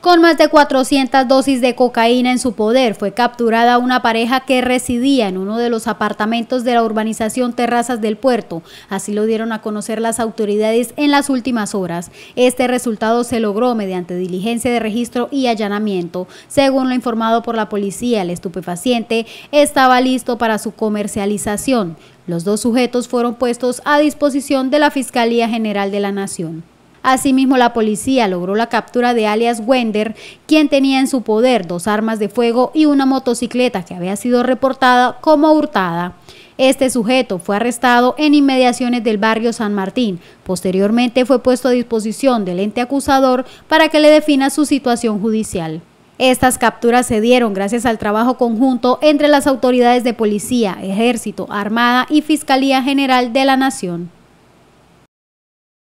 Con más de 400 dosis de cocaína en su poder, fue capturada una pareja que residía en uno de los apartamentos de la urbanización Terrazas del Puerto. Así lo dieron a conocer las autoridades en las últimas horas. Este resultado se logró mediante diligencia de registro y allanamiento. Según lo informado por la policía, el estupefaciente estaba listo para su comercialización. Los dos sujetos fueron puestos a disposición de la Fiscalía General de la Nación. Asimismo, la policía logró la captura de alias Wender, quien tenía en su poder dos armas de fuego y una motocicleta que había sido reportada como hurtada. Este sujeto fue arrestado en inmediaciones del barrio San Martín. Posteriormente fue puesto a disposición del ente acusador para que le defina su situación judicial. Estas capturas se dieron gracias al trabajo conjunto entre las autoridades de policía, ejército, armada y Fiscalía General de la Nación.